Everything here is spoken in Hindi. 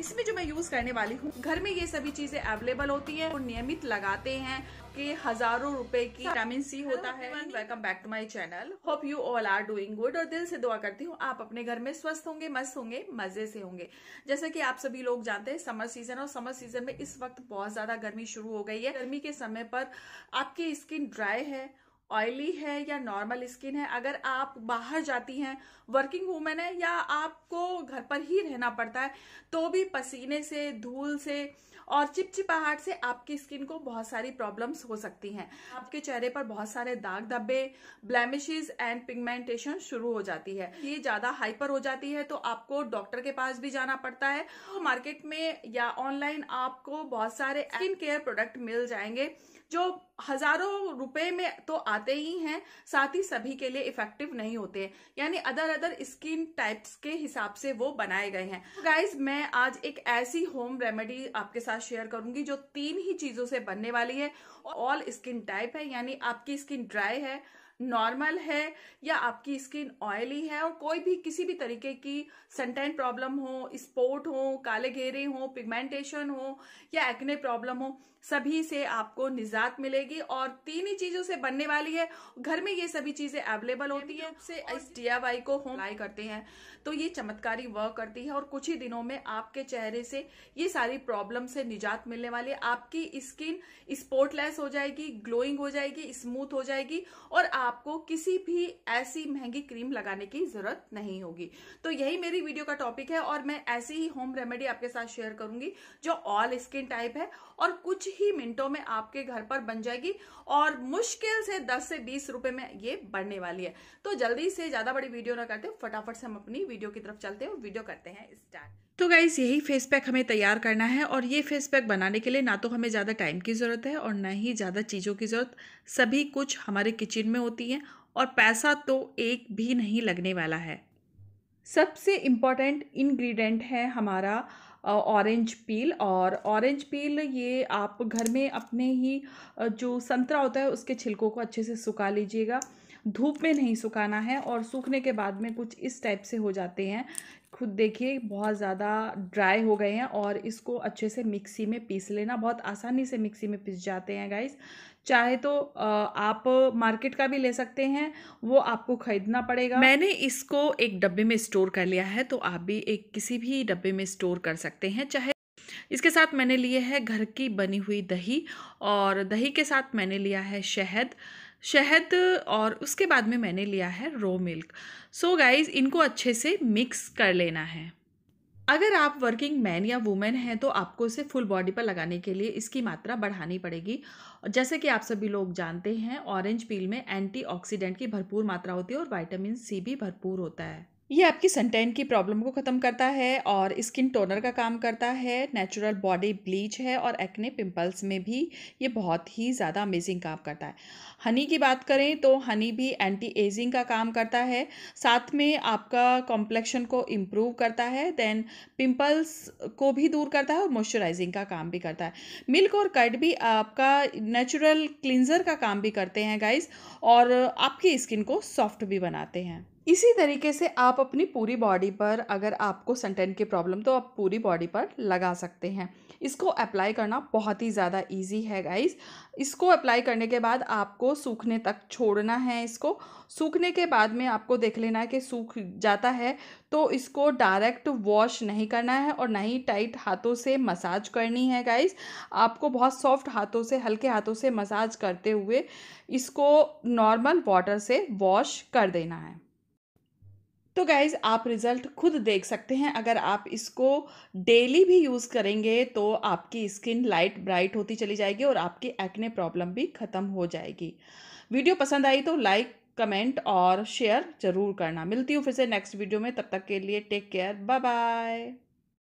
इसमें जो मैं यूज करने वाली हूँ घर में ये सभी चीजें अवेलेबल होती है और नियमित लगाते हैं कि हजारों रुपए की विटामिन सी होता है welcome back to my channel hope you all are doing good और दिल से दुआ करती हूँ आप अपने घर में स्वस्थ होंगे मस्त होंगे मजे से होंगे जैसे कि आप सभी लोग जानते हैं समर सीजन और समर सीजन में इस वक्त बहुत ज्यादा गर्मी शुरू हो गई है गर्मी के समय पर आपकी स्किन ड्राई है ऑयली है या नॉर्मल स्किन है अगर आप बाहर जाती हैं वर्किंग वूमेन है या आपको घर पर ही रहना पड़ता है तो भी पसीने से धूल से और चिपचिपाहट से आपकी स्किन को बहुत सारी प्रॉब्लम्स हो सकती हैं आपके चेहरे पर बहुत सारे दाग धब्बे ब्लैमिशेज एंड पिगमेंटेशन शुरू हो जाती है ये ज्यादा हाइपर हो जाती है तो आपको डॉक्टर के पास भी जाना पड़ता है तो मार्केट में या ऑनलाइन आपको बहुत सारे स्किन केयर प्रोडक्ट मिल जाएंगे जो हजारों रुपए में तो आते आते ही हैं साथ ही सभी के लिए इफेक्टिव नहीं होते यानी अदर अदर स्किन टाइप्स के हिसाब से वो बनाए गए हैं गाइज मैं आज एक ऐसी होम रेमेडी आपके साथ शेयर करूंगी जो तीन ही चीजों से बनने वाली है ऑल स्किन टाइप है यानी आपकी स्किन ड्राई है नॉर्मल है या आपकी स्किन ऑयली है और कोई भी किसी भी तरीके की सनटैन प्रॉब्लम हो स्पोर्ट हो काले घेरे हो पिगमेंटेशन हो या एक्ने प्रॉब्लम हो सभी से आपको निजात मिलेगी और तीन ही चीजों से बनने वाली है घर में ये सभी चीजें अवेलेबल होती है से इस डी को होम लाई करते हैं तो ये चमत्कारी वर्क करती है और कुछ ही दिनों में आपके चेहरे से ये सारी प्रॉब्लम से निजात मिलने वाली है आपकी स्किन स्पोर्टलेस हो जाएगी ग्लोइंग हो जाएगी स्मूथ हो जाएगी और आप आपको किसी भी ऐसी महंगी क्रीम लगाने की जरूरत नहीं होगी तो यही मेरी वीडियो का टॉपिक है और मैं ऐसी ही होम रेमेडी आपके साथ शेयर करूंगी जो ऑल स्किन टाइप है और कुछ ही मिनटों में आपके घर पर बन जाएगी और मुश्किल से दस से बीस रुपए में ये बढ़ने वाली है तो जल्दी से ज्यादा बड़ी वीडियो ना करते फटाफट से हम अपनी वीडियो की तरफ चलते हैं और वीडियो करते हैं स्टार्ट तो गाइज़ यही फेस पैक हमें तैयार करना है और ये फेस पैक बनाने के लिए ना तो हमें ज़्यादा टाइम की ज़रूरत है और ना ही ज़्यादा चीज़ों की ज़रूरत सभी कुछ हमारे किचन में होती है और पैसा तो एक भी नहीं लगने वाला है सबसे इम्पॉर्टेंट इन्ग्रीडियंट है हमारा ऑरेंज पील और ऑरेंज पील ये आप घर में अपने ही जो संतरा होता है उसके छिलकों को अच्छे से सुखा लीजिएगा धूप में नहीं सुखाना है और सूखने के बाद में कुछ इस टाइप से हो जाते हैं खुद देखिए बहुत ज़्यादा ड्राई हो गए हैं और इसको अच्छे से मिक्सी में पीस लेना बहुत आसानी से मिक्सी में पीस जाते हैं गाइस चाहे तो आप मार्केट का भी ले सकते हैं वो आपको ख़रीदना पड़ेगा मैंने इसको एक डब्बे में स्टोर कर लिया है तो आप भी एक किसी भी डब्बे में स्टोर कर सकते हैं चाहे इसके साथ मैंने लिए है घर की बनी हुई दही और दही के साथ मैंने लिया है शहद शहद और उसके बाद में मैंने लिया है रो मिल्क सो गाइज इनको अच्छे से मिक्स कर लेना है अगर आप वर्किंग मैन या वुमेन हैं तो आपको इसे फुल बॉडी पर लगाने के लिए इसकी मात्रा बढ़ानी पड़ेगी जैसे कि आप सभी लोग जानते हैं ऑरेंज पील में एंटीऑक्सीडेंट की भरपूर मात्रा होती है और विटामिन सी भी भरपूर होता है ये आपकी सनटेन की प्रॉब्लम को ख़त्म करता है और स्किन टोनर का काम करता है नेचुरल बॉडी ब्लीच है और एक्ने पिंपल्स में भी ये बहुत ही ज़्यादा अमेजिंग काम करता है हनी की बात करें तो हनी भी एंटी एजिंग का काम करता है साथ में आपका कॉम्प्लेक्शन को इम्प्रूव करता है देन पिंपल्स को भी दूर करता है और मॉइस्चराइजिंग का काम भी करता है मिल्क और कर्ड भी आपका नेचुरल क्लिनजर का काम भी करते हैं गाइज और आपकी स्किन को सॉफ्ट भी बनाते हैं इसी तरीके से आप अपनी पूरी बॉडी पर अगर आपको सनटेन की प्रॉब्लम तो आप पूरी बॉडी पर लगा सकते हैं इसको अप्लाई करना बहुत ही ज़्यादा इजी है गाइस इसको अप्लाई करने के बाद आपको सूखने तक छोड़ना है इसको सूखने के बाद में आपको देख लेना है कि सूख जाता है तो इसको डायरेक्ट वॉश नहीं करना है और ना ही टाइट हाथों से मसाज करनी है गाइस आपको बहुत सॉफ्ट हाथों से हल्के हाथों से मसाज करते हुए इसको नॉर्मल वाटर से वॉश कर देना है तो गाइज़ आप रिज़ल्ट खुद देख सकते हैं अगर आप इसको डेली भी यूज़ करेंगे तो आपकी स्किन लाइट ब्राइट होती चली जाएगी और आपकी एक्ने प्रॉब्लम भी ख़त्म हो जाएगी वीडियो पसंद आई तो लाइक कमेंट और शेयर ज़रूर करना मिलती हूँ फिर से नेक्स्ट वीडियो में तब तक के लिए टेक केयर बाय बाय